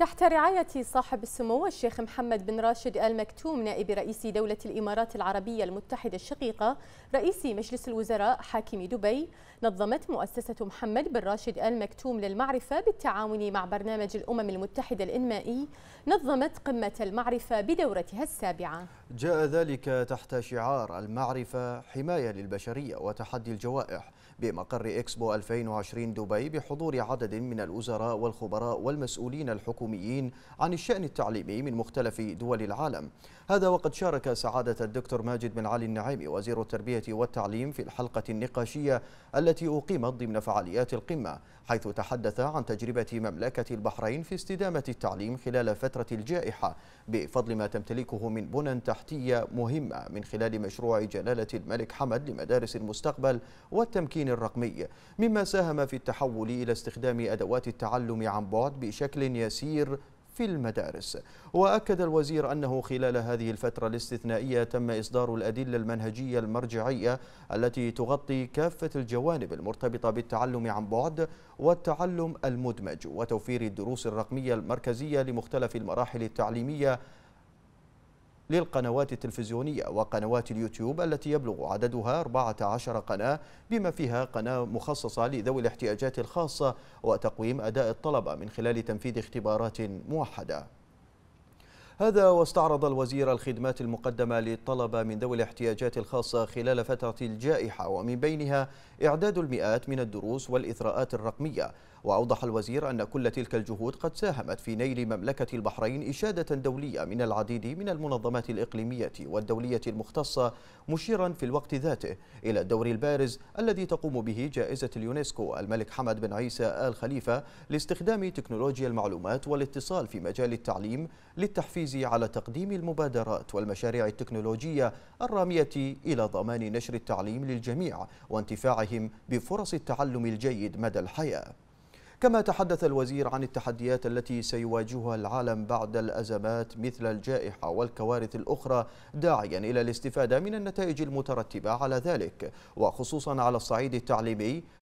تحت رعاية صاحب السمو الشيخ محمد بن راشد آل مكتوم نائب رئيس دولة الإمارات العربية المتحدة الشقيقة رئيس مجلس الوزراء حاكم دبي نظمت مؤسسة محمد بن راشد آل مكتوم للمعرفة بالتعاون مع برنامج الأمم المتحدة الإنمائي نظمت قمة المعرفة بدورتها السابعة جاء ذلك تحت شعار المعرفة حماية للبشرية وتحدي الجوائح بمقر إكسبو 2020 دبي بحضور عدد من الوزراء والخبراء والمسؤولين الحكوميين الحكوميين عن الشأن التعليمي من مختلف دول العالم هذا وقد شارك سعادة الدكتور ماجد بن علي النعيمي وزير التربية والتعليم في الحلقة النقاشية التي أقيمت ضمن فعاليات القمة حيث تحدث عن تجربة مملكة البحرين في استدامة التعليم خلال فترة الجائحة بفضل ما تمتلكه من بنى تحتية مهمة من خلال مشروع جلالة الملك حمد لمدارس المستقبل والتمكين الرقمي مما ساهم في التحول إلى استخدام أدوات التعلم عن بعد بشكل يسير التغيير في المدارس وأكد الوزير أنه خلال هذه الفترة الاستثنائية تم إصدار الأدلة المنهجية المرجعية التي تغطي كافة الجوانب المرتبطة بالتعلم عن بعد والتعلم المدمج وتوفير الدروس الرقمية المركزية لمختلف المراحل التعليمية للقنوات التلفزيونية وقنوات اليوتيوب التي يبلغ عددها 14 قناة بما فيها قناة مخصصة لذوي الاحتياجات الخاصة وتقويم أداء الطلبة من خلال تنفيذ اختبارات موحدة هذا واستعرض الوزير الخدمات المقدمة للطلبة من ذوي الاحتياجات الخاصة خلال فترة الجائحة ومن بينها إعداد المئات من الدروس والإثراءات الرقمية وأوضح الوزير أن كل تلك الجهود قد ساهمت في نيل مملكة البحرين إشادة دولية من العديد من المنظمات الإقليمية والدولية المختصة مشيرا في الوقت ذاته إلى الدور البارز الذي تقوم به جائزة اليونسكو الملك حمد بن عيسى آل خليفة لاستخدام تكنولوجيا المعلومات والاتصال في مجال التعليم للتحفيز التركيز على تقديم المبادرات والمشاريع التكنولوجية الرامية إلى ضمان نشر التعليم للجميع وانتفاعهم بفرص التعلم الجيد مدى الحياة كما تحدث الوزير عن التحديات التي سيواجهها العالم بعد الأزمات مثل الجائحة والكوارث الأخرى داعيا إلى الاستفادة من النتائج المترتبة على ذلك وخصوصا على الصعيد التعليمي